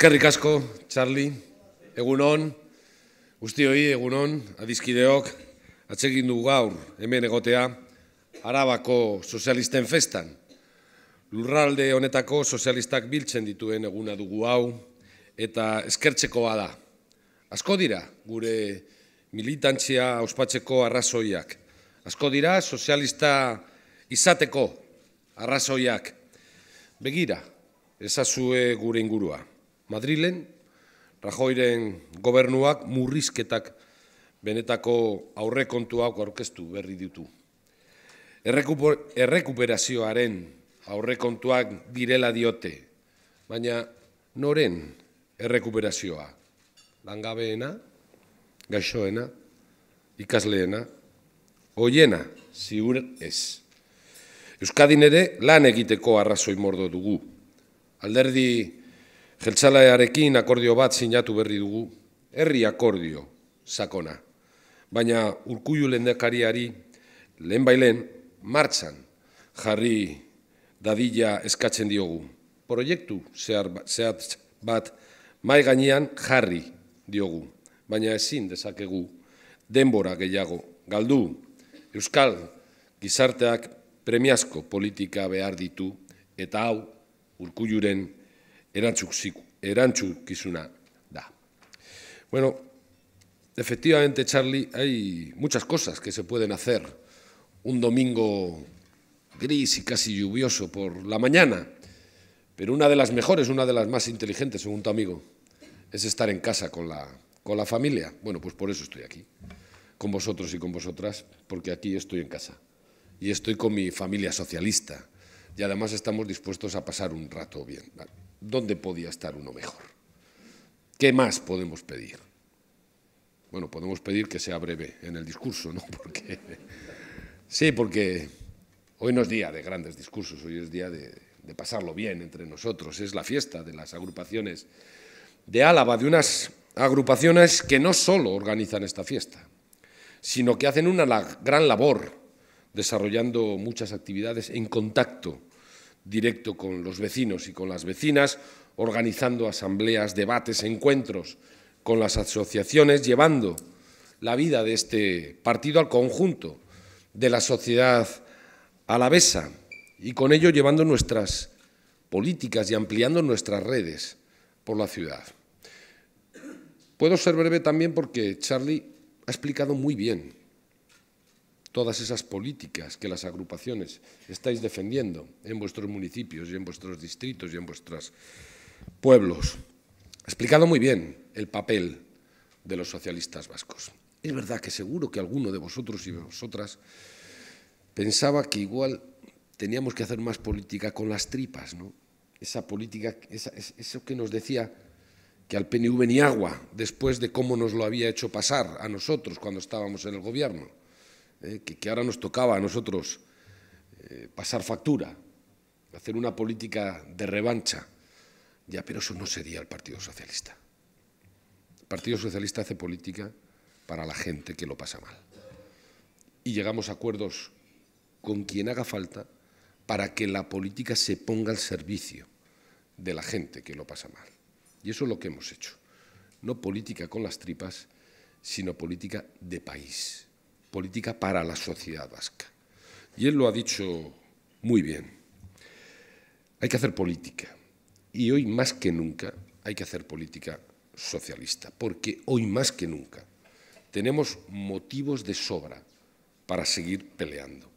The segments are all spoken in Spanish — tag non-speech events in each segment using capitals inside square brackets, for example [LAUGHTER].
Eskerrik asko, Charlie. Egun on. Guztioi egun on. Adiskideok atsegin dugu gaur hemen egotea Arabako sozialisten festan. Lurralde honetako sozialistak biltzen dituen eguna dugu hau eta eskertzekoa da. Asko dira gure militantzia ospatzeko arrazoiak. Asko dira sozialista izateko arrazoiak. Begira, ezazue gure ingurua. Madrilen, Rajoiren gobernuak murrizketak benetako aurrekontuak aurkeztu berri ditu. Errekuperazioaren aurrekontuak direla diote, baina noren errekuperazioa? Langabeena, gaixoena, ikasleena, hoiena, ziur ez. Euskadin ere lan egiteko arrazoi mordo dugu. Alderdi Jeltzalearekin akordio bat sinatu berri dugu, herri akordio sakona. Baina urkuiu lendekariari lehen bailen martxan jarri dadila eskatzen diogu. Proiektu ba-, zehat bat mai gainean jarri diogu, baina ezin dezakegu denbora gehiago galdu. Euskal gizarteak premiazko politika behar ditu eta hau urkuiuren erantzukizuna da. Bueno, efectivamente, Charlie, hay muchas cosas que se pueden hacer un domingo gris y casi lluvioso por la mañana, pero una de las mejores, una de las más inteligentes, según tu amigo, es estar en casa con la, con la familia. Bueno, pues por eso estoy aquí, con vosotros y con vosotras, porque aquí estoy en casa y estoy con mi familia socialista y además estamos dispuestos a pasar un rato bien. ¿Dónde podía estar uno mejor? ¿Qué más podemos pedir? Bueno, podemos pedir que sea breve en el discurso, ¿no? [LAUGHS] Porque, sí, porque hoy no es día de grandes discursos, hoy es día de, de pasarlo bien entre nosotros. Es la fiesta de las agrupaciones de Álava, de unas agrupaciones que no solo organizan esta fiesta, sino que hacen una gran labor desarrollando muchas actividades en contacto directo con los vecinos y con las vecinas, organizando asambleas, debates, encuentros con las asociaciones, llevando la vida de este partido al conjunto de la sociedad alavesa y con ello llevando nuestras políticas y ampliando nuestras redes por la ciudad. Puedo ser breve también porque Charlie ha explicado muy bien todas esas políticas que las agrupaciones estáis defendiendo en vuestros municipios y en vuestros distritos y en vuestros pueblos. Ha explicado muy bien el papel de los socialistas vascos. Es verdad que seguro que alguno de vosotros y vosotras pensaba que igual teníamos que hacer más política con las tripas, ¿no? Esa política, eso que nos decía que al PNV ni agua, después de cómo nos lo había hecho pasar a nosotros cuando estábamos en el gobierno. Eh, que, ahora nos tocaba a nosotros eh, pasar factura, hacer una política de revancha. Ya, pero eso no sería el Partido Socialista. El Partido Socialista hace política para la gente que lo pasa mal. Y llegamos a acuerdos con quien haga falta para que la política se ponga al servicio de la gente que lo pasa mal. Y eso es lo que hemos hecho. No política con las tripas, sino política de país política para la sociedad vasca. Y él lo ha dicho muy bien. Hay que hacer política. Y hoy más que nunca hay que hacer política socialista, porque hoy más que nunca tenemos motivos de sobra para seguir peleando,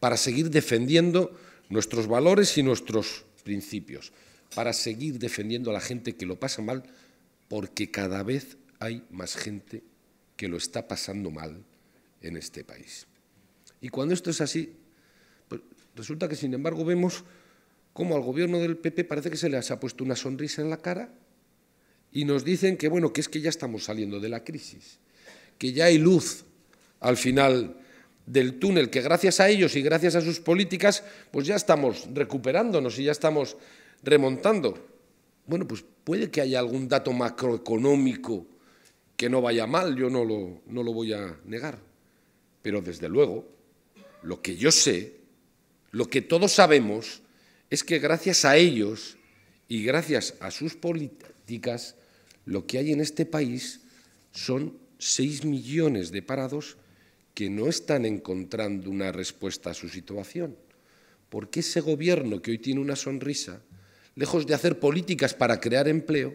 para seguir defendiendo nuestros valores y nuestros principios, para seguir defendiendo a la gente que lo pasa mal, porque cada vez hay más gente que lo está pasando mal en este país. Y cuando esto es así, pues, resulta que sin embargo vemos cómo al gobierno del PP parece que se les ha puesto una sonrisa en la cara y nos dicen que bueno, que es que ya estamos saliendo de la crisis, que ya hay luz al final del túnel, que gracias a ellos y gracias a sus políticas, pues ya estamos recuperándonos y ya estamos remontando. Bueno, pues puede que haya algún dato macroeconómico que no vaya mal, yo no lo, no lo voy a negar, pero desde luego, lo que yo sé, lo que todos sabemos, es que gracias a ellos y gracias a sus políticas, lo que hay en este país son 6 millones de parados que no están encontrando una respuesta a su situación. Porque ese gobierno que hoy tiene una sonrisa, lejos de hacer políticas para crear empleo,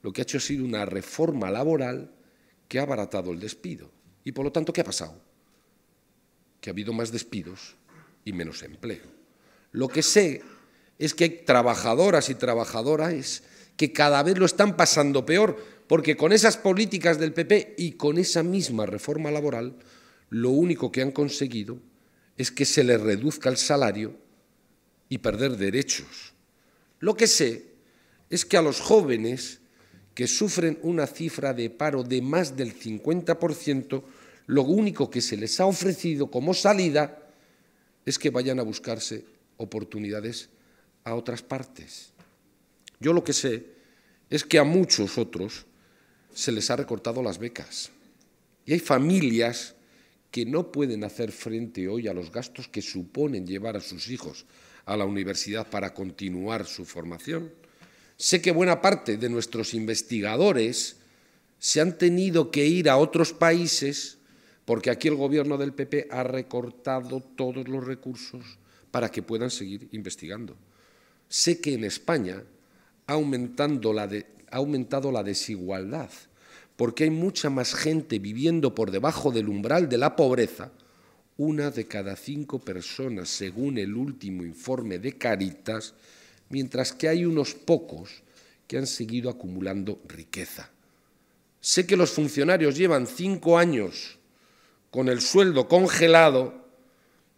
lo que ha hecho ha sido una reforma laboral que ha abaratado el despido. Y por lo tanto, ¿qué ha pasado? que ha habido más despidos y menos empleo. Lo que sé es que hay trabajadoras y trabajadoras que cada vez lo están pasando peor, porque con esas políticas del PP y con esa misma reforma laboral, lo único que han conseguido es que se les reduzca el salario y perder derechos. Lo que sé es que a los jóvenes que sufren una cifra de paro de más del 50%, lo único que se les ha ofrecido como salida es que vayan a buscarse oportunidades a otras partes. Yo lo que sé es que a muchos otros se les ha recortado las becas y hay familias que no pueden hacer frente hoy a los gastos que suponen llevar a sus hijos a la universidad para continuar su formación. Sé que buena parte de nuestros investigadores se han tenido que ir a otros países porque aquí el gobierno del PP ha recortado todos los recursos para que puedan seguir investigando. Sé que en España ha, la aumentado la desigualdad, porque hay mucha más gente viviendo por debajo del umbral de la pobreza, una de cada cinco personas, según el último informe de Caritas, mientras que hay unos pocos que han seguido acumulando riqueza. Sé que los funcionarios llevan cinco años con el sueldo congelado,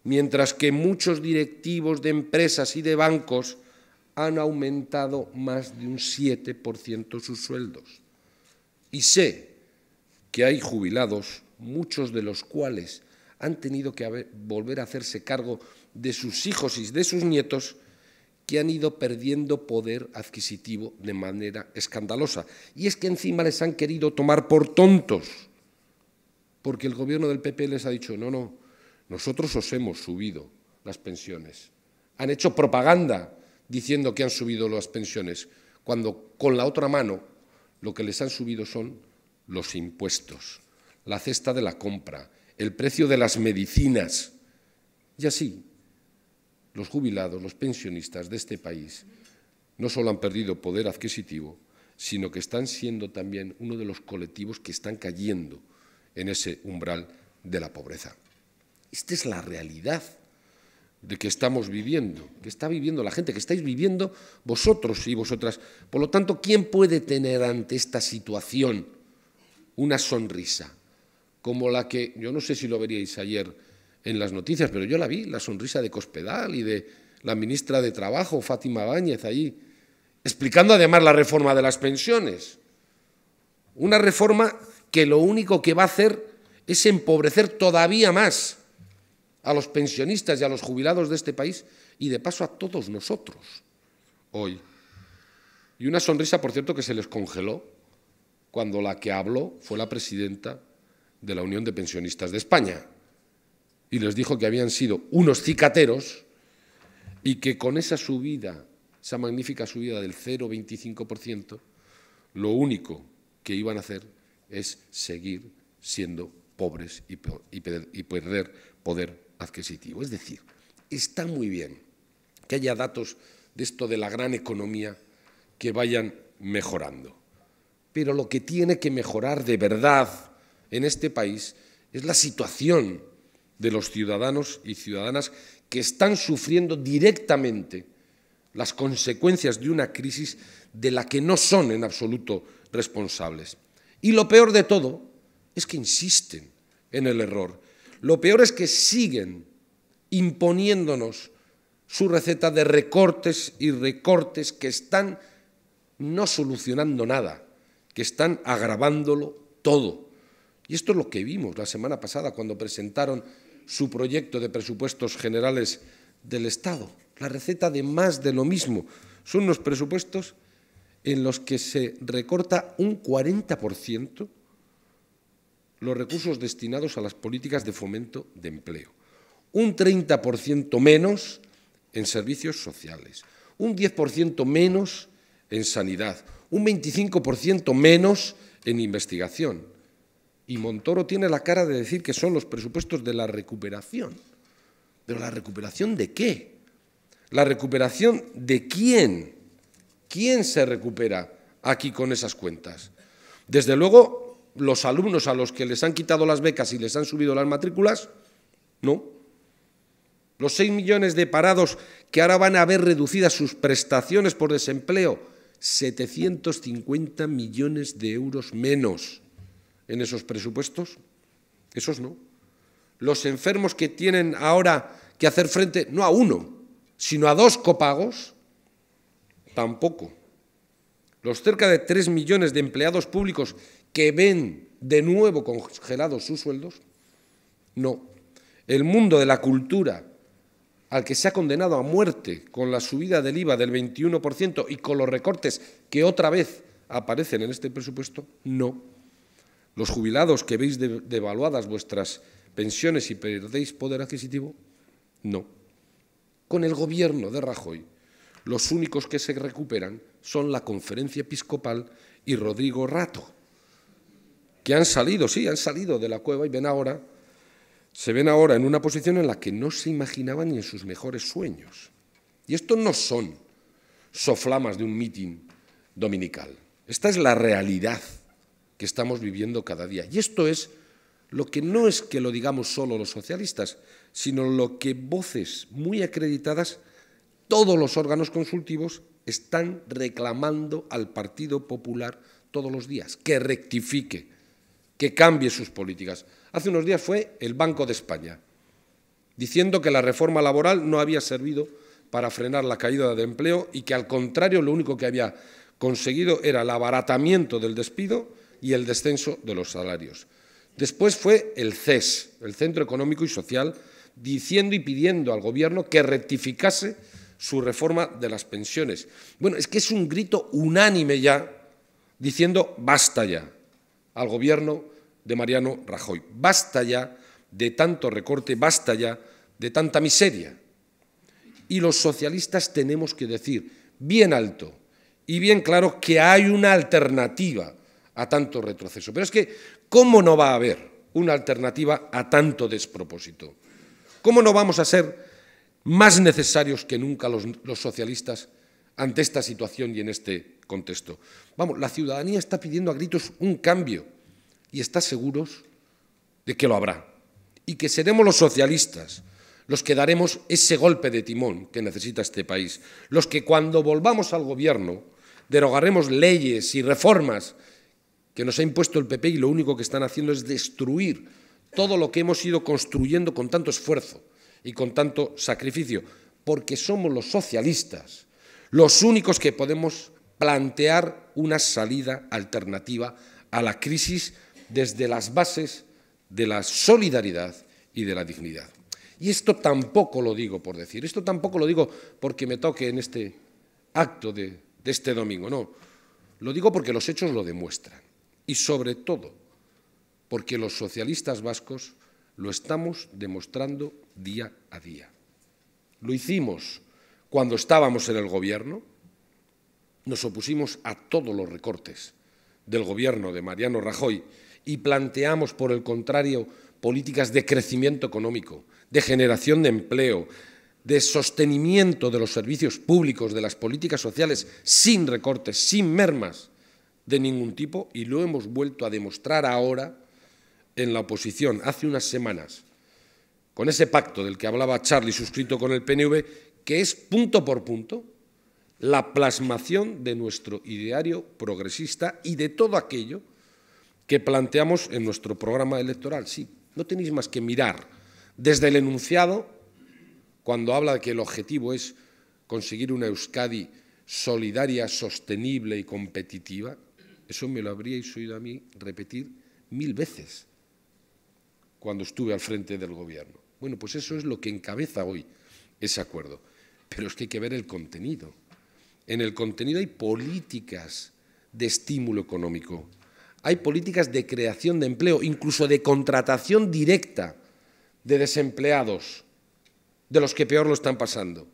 mientras que muchos directivos de empresas y de bancos han aumentado más de un 7% sus sueldos. Y sé que hay jubilados, muchos de los cuales han tenido que volver a hacerse cargo de sus hijos y de sus nietos, que han ido perdiendo poder adquisitivo de manera escandalosa. Y es que encima les han querido tomar por tontos porque el gobierno del PP les ha dicho, no, no, nosotros os hemos subido las pensiones. Han hecho propaganda diciendo que han subido las pensiones, cuando con la otra mano lo que les han subido son los impuestos, la cesta de la compra, el precio de las medicinas. Y así, los jubilados, los pensionistas de este país, no solo han perdido poder adquisitivo, sino que están siendo también uno de los colectivos que están cayendo en ese umbral de la pobreza. Esta es la realidad de que estamos viviendo, que está viviendo la gente, que estáis viviendo vosotros y vosotras. Por lo tanto, ¿quién puede tener ante esta situación una sonrisa? Como la que, yo no sé si lo veríais ayer en las noticias, pero yo la vi, la sonrisa de Cospedal y de la ministra de Trabajo, Fátima Báñez, ahí, explicando además la reforma de las pensiones. Una reforma que lo único que va a hacer es empobrecer todavía más a los pensionistas y a los jubilados de este país y de paso a todos nosotros hoy. Y una sonrisa, por cierto, que se les congeló cuando la que habló fue la presidenta de la Unión de Pensionistas de España y les dijo que habían sido unos cicateros y que con esa subida, esa magnífica subida del 0,25%, lo único que iban a hacer es seguir siendo pobres y, perder poder adquisitivo. Es decir, está muy bien que haya datos de esto de la gran economía que vayan mejorando. Pero lo que tiene que mejorar de verdad en este país es la situación de los ciudadanos y ciudadanas que están sufriendo directamente las consecuencias de una crisis de la que no son en absoluto responsables. Y lo peor de todo es que insisten en el error. Lo peor es que siguen imponiéndonos su receta de recortes y recortes que están no solucionando nada, que están agravándolo todo. Y esto es lo que vimos la semana pasada cuando presentaron su proyecto de presupuestos generales del Estado. La receta de más de lo mismo. Son unos presupuestos en los que se recorta un 40% los recursos destinados a las políticas de fomento de empleo, un 30% menos en servicios sociales, un 10% menos en sanidad, un 25% menos en investigación. Y Montoro tiene la cara de decir que son los presupuestos de la recuperación. ¿Pero la recuperación de qué? ¿La recuperación de quién? ¿Quién se recupera aquí con esas cuentas? Desde luego, los alumnos a los que les han quitado las becas y les han subido las matrículas, no. Los 6 millones de parados que ahora van a ver reducidas sus prestaciones por desempleo, 750 millones de euros menos en esos presupuestos, esos no. Los enfermos que tienen ahora que hacer frente, no a uno, sino a dos copagos, tampoco. Los cerca de 3 millones de empleados públicos que ven de nuevo congelados sus sueldos, no. El mundo de la cultura, al que se ha condenado a muerte con la subida del IVA del 21% y con los recortes que otra vez aparecen en este presupuesto, no. Los jubilados que veis devaluadas vuestras pensiones y perdéis poder adquisitivo, no. Con el gobierno de Rajoy los únicos que se recuperan son la conferencia episcopal y Rodrigo Rato, que han salido, sí, han salido de la cueva y ven ahora, se ven ahora en una posición en la que no se imaginaban ni en sus mejores sueños. Y esto no son soflamas de un mitin dominical. Esta es la realidad que estamos viviendo cada día. Y esto es lo que no es que lo digamos solo los socialistas, sino lo que voces muy acreditadas todos los órganos consultivos están reclamando al Partido Popular todos los días, que rectifique, que cambie sus políticas. Hace unos días fue el Banco de España, diciendo que la reforma laboral no había servido para frenar la caída de empleo y que al contrario lo único que había conseguido era el abaratamiento del despido y el descenso de los salarios. Después fue el CES, el Centro Económico y Social, diciendo y pidiendo al Gobierno que rectificase su reforma de las pensiones. Bueno, es que es un grito unánime ya diciendo basta ya al gobierno de Mariano Rajoy, basta ya de tanto recorte, basta ya de tanta miseria. Y los socialistas tenemos que decir bien alto y bien claro que hay una alternativa a tanto retroceso. Pero es que, ¿cómo no va a haber una alternativa a tanto despropósito? ¿Cómo no vamos a ser más necesarios que nunca los, socialistas ante esta situación y en este contexto. Vamos, la ciudadanía está pidiendo a gritos un cambio y está seguros de que lo habrá y que seremos los socialistas los que daremos ese golpe de timón que necesita este país, los que cuando volvamos al gobierno derogaremos leyes y reformas que nos ha impuesto el PP y lo único que están haciendo es destruir todo lo que hemos ido construyendo con tanto esfuerzo y con tanto sacrificio, porque somos los socialistas los únicos que podemos plantear una salida alternativa a la crisis desde las bases de la solidaridad y de la dignidad. Y esto tampoco lo digo por decir, esto tampoco lo digo porque me toque en este acto de, este domingo, no. Lo digo porque los hechos lo demuestran y sobre todo porque los socialistas vascos lo estamos demostrando día a día. Lo hicimos cuando estábamos en el Gobierno. Nos opusimos a todos los recortes del Gobierno de Mariano Rajoy y planteamos, por el contrario, políticas de crecimiento económico, de generación de empleo, de sostenimiento de los servicios públicos, de las políticas sociales, sin recortes, sin mermas de ningún tipo, y lo hemos vuelto a demostrar ahora en la oposición hace unas semanas con ese pacto del que hablaba Charlie suscrito con el PNV, que es punto por punto la plasmación de nuestro ideario progresista y de todo aquello que planteamos en nuestro programa electoral. Sí, no tenéis más que mirar desde el enunciado, cuando habla de que el objetivo es conseguir una Euskadi solidaria, sostenible y competitiva, eso me lo habríais oído a mí repetir mil veces cuando estuve al frente del Gobierno. Bueno, pues eso es lo que encabeza hoy ese acuerdo. Pero es que hay que ver el contenido. En el contenido hay políticas de estímulo económico, hay políticas de creación de empleo, incluso de contratación directa de desempleados, de los que peor lo están pasando.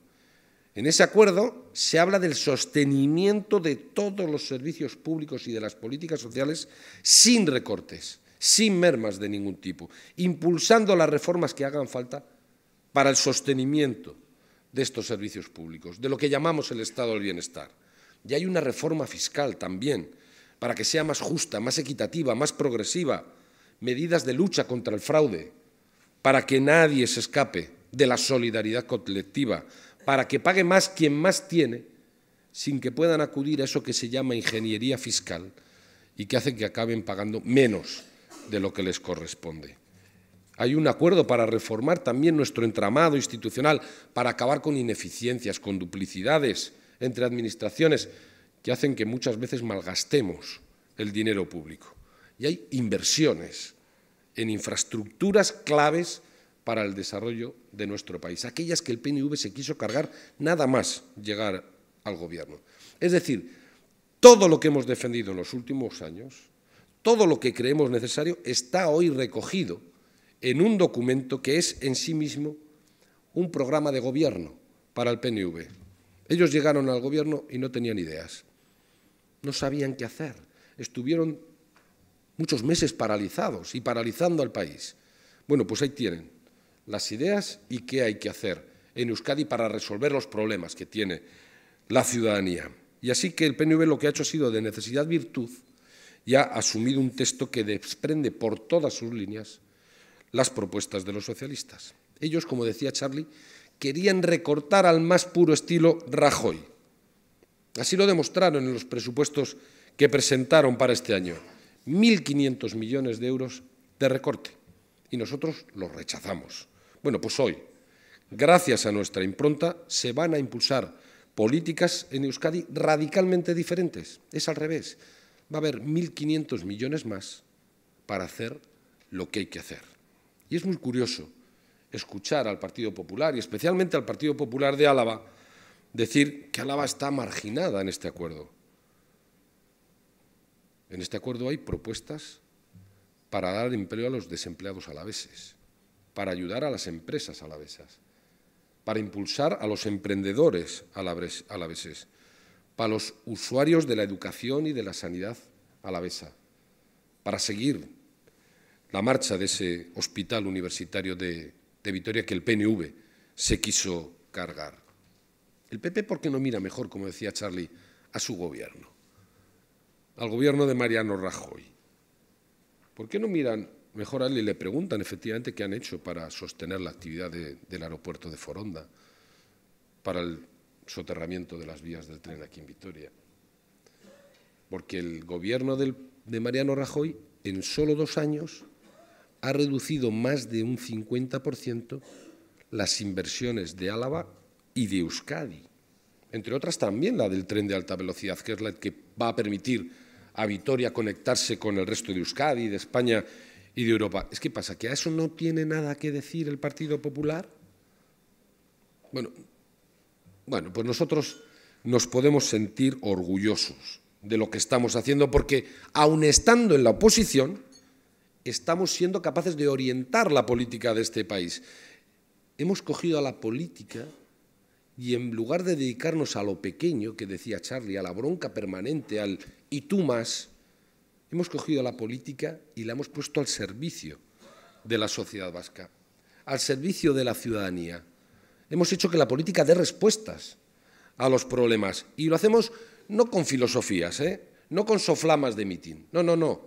En ese acuerdo se habla del sostenimiento de todos los servicios públicos y de las políticas sociales sin recortes sin mermas de ningún tipo, impulsando las reformas que hagan falta para el sostenimiento de estos servicios públicos, de lo que llamamos el Estado del Bienestar. Y hay una reforma fiscal también, para que sea más justa, más equitativa, más progresiva, medidas de lucha contra el fraude, para que nadie se escape de la solidaridad colectiva, para que pague más quien más tiene, sin que puedan acudir a eso que se llama ingeniería fiscal y que hace que acaben pagando menos de lo que les corresponde. Hay un acuerdo para reformar también nuestro entramado institucional, para acabar con ineficiencias, con duplicidades entre administraciones que hacen que muchas veces malgastemos el dinero público. Y hay inversiones en infraestructuras claves para el desarrollo de nuestro país, aquellas que el PNV se quiso cargar nada más llegar al gobierno. Es decir, todo lo que hemos defendido en los últimos años todo lo que creemos necesario está hoy recogido en un documento que es en sí mismo un programa de gobierno para el PNV. Ellos llegaron al gobierno y no tenían ideas. No sabían qué hacer. Estuvieron muchos meses paralizados y paralizando al país. Bueno, pues ahí tienen las ideas y qué hay que hacer en Euskadi para resolver los problemas que tiene la ciudadanía. Y así que el PNV lo que ha hecho ha sido de necesidad virtud y ha asumido un texto que desprende por todas sus líneas las propuestas de los socialistas. Ellos, como decía Charlie, querían recortar al más puro estilo Rajoy. Así lo demostraron en los presupuestos que presentaron para este año. 1.500 millones de euros de recorte. Y nosotros los rechazamos. Bueno, pues hoy, gracias a nuestra impronta, se van a impulsar políticas en Euskadi radicalmente diferentes. Es al revés va a haber 1.500 millones más para hacer lo que hay que hacer. Y es muy curioso escuchar al Partido Popular y especialmente al Partido Popular de Álava decir que Álava está marginada en este acuerdo. En este acuerdo hay propuestas para dar empleo a los desempleados alaveses, para ayudar a las empresas alavesas, para impulsar a los emprendedores alaveses, para los usuarios de la educación y de la sanidad a la alavesa, para seguir la marcha de ese hospital universitario de, Vitoria que el PNV se quiso cargar. El PP, ¿por qué no mira mejor, como decía Charlie, a su gobierno? Al gobierno de Mariano Rajoy. ¿Por qué no miran mejor a él y le preguntan efectivamente qué han hecho para sostener la actividad del aeropuerto de Foronda, para el soterramiento de las vías del tren aquí en Vitoria. Porque el gobierno de Mariano Rajoy, en solo dos años, ha reducido más de un 50% las inversiones de Álava y de Euskadi. Entre otras también la del tren de alta velocidad, que es la que va a permitir a Vitoria conectarse con el resto de Euskadi, de España y de Europa. Es que pasa que a eso no tiene nada que decir el Partido Popular. Bueno, bueno, pues nosotros nos podemos sentir orgullosos de lo que estamos haciendo porque, aun estando en la oposición, estamos siendo capaces de orientar la política de este país. Hemos cogido a la política y en lugar de dedicarnos a lo pequeño, que decía Charlie, a la bronca permanente, al y tú más, hemos cogido a la política y la hemos puesto al servicio de la sociedad vasca, al servicio de la ciudadanía. Hemos hecho que la política dé respuestas a los problemas y lo hacemos no con filosofías, ¿eh? no con soflamas de mitin, no, no, no,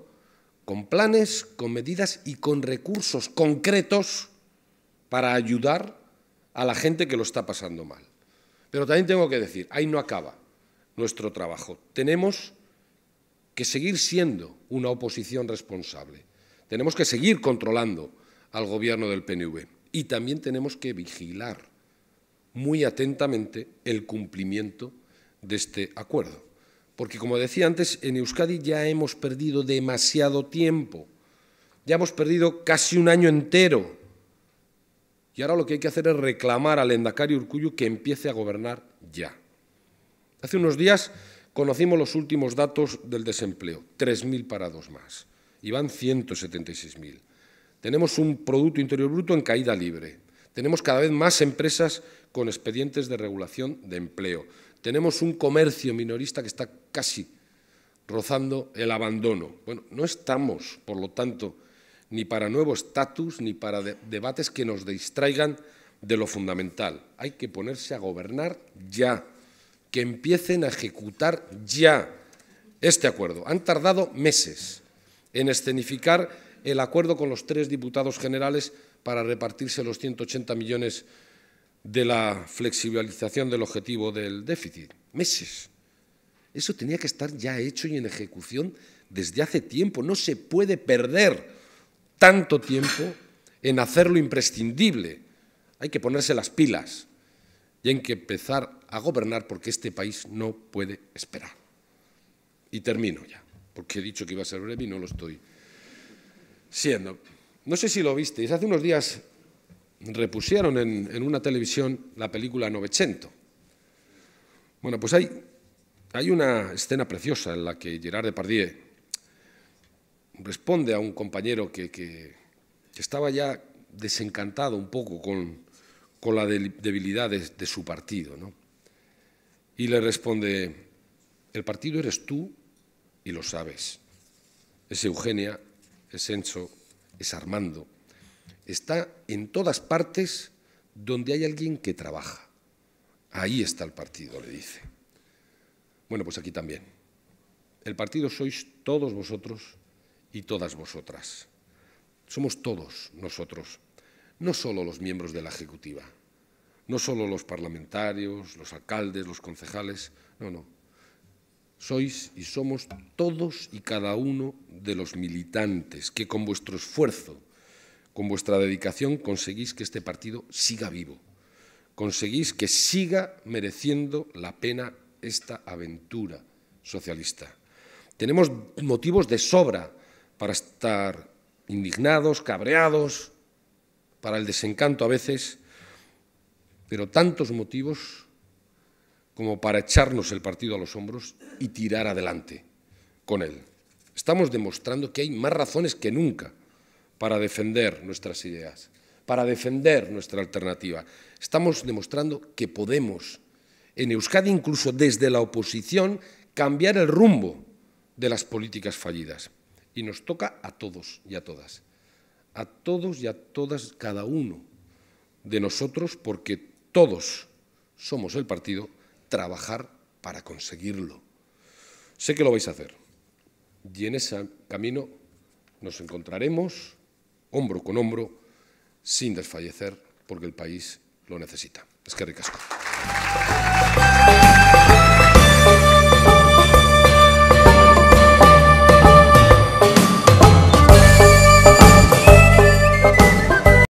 con planes, con medidas y con recursos concretos para ayudar a la gente que lo está pasando mal. Pero también tengo que decir, ahí no acaba nuestro trabajo. Tenemos que seguir siendo una oposición responsable. Tenemos que seguir controlando al gobierno del PNV y también tenemos que vigilar muy atentamente el cumplimiento de este acuerdo. Porque, como decía antes, en Euskadi ya hemos perdido demasiado tiempo, ya hemos perdido casi un año entero. Y ahora lo que hay que hacer es reclamar al Endacario Urcuyo que empiece a gobernar ya. Hace unos días conocimos los últimos datos del desempleo, 3.000 parados más, y van 176.000. Tenemos un Producto Interior Bruto en caída libre, tenemos cada vez más empresas con expedientes de regulación de empleo. Tenemos un comercio minorista que está casi rozando el abandono. Bueno, no estamos, por lo tanto, ni para nuevo estatus, ni para debates que nos distraigan de lo fundamental. Hay que ponerse a gobernar ya, que empiecen a ejecutar ya este acuerdo. Han tardado meses en escenificar el acuerdo con los tres diputados generales para repartirse los 180 millones de la flexibilización del objetivo del déficit. Meses. Eso tenía que estar ya hecho y en ejecución desde hace tiempo. No se puede perder tanto tiempo en hacerlo imprescindible. Hay que ponerse las pilas y hay que empezar a gobernar porque este país no puede esperar. Y termino ya, porque he dicho que iba a ser breve y no lo estoy siendo. No sé si lo visteis. Hace unos días repusieron en, una televisión la película Novecento. Bueno, pues hay, hay una escena preciosa en la que Gerard Depardieu responde a un compañero que, estaba ya desencantado un poco con, con la debilidad de, su partido. Y le responde, el partido eres tú y lo sabes. Es Eugenia, es Enzo, es Armando, está en todas partes donde hay alguien que trabaja. Ahí está el partido, le dice. Bueno, pues aquí también. El partido sois todos vosotros y todas vosotras. Somos todos nosotros, no solo los miembros de la Ejecutiva, no solo los parlamentarios, los alcaldes, los concejales, no, no. Sois y somos todos y cada uno de los militantes que con vuestro esfuerzo, con vuestra dedicación conseguís que este partido siga vivo, conseguís que siga mereciendo la pena esta aventura socialista. Tenemos motivos de sobra para estar indignados, cabreados, para el desencanto a veces, pero tantos motivos como para echarnos el partido a los hombros y tirar adelante con él. Estamos demostrando que hay más razones que nunca para defender nuestras ideas, para defender nuestra alternativa. Estamos demostrando que podemos, en Euskadi incluso desde la oposición, cambiar el rumbo de las políticas fallidas. Y nos toca a todos y a todas, a todos y a todas, cada uno de nosotros, porque todos somos el partido, trabajar para conseguirlo. Sé que lo vais a hacer. Y en ese camino nos encontraremos, hombro con hombro, sin desfallecer, porque el país lo necesita. Es que ricasco.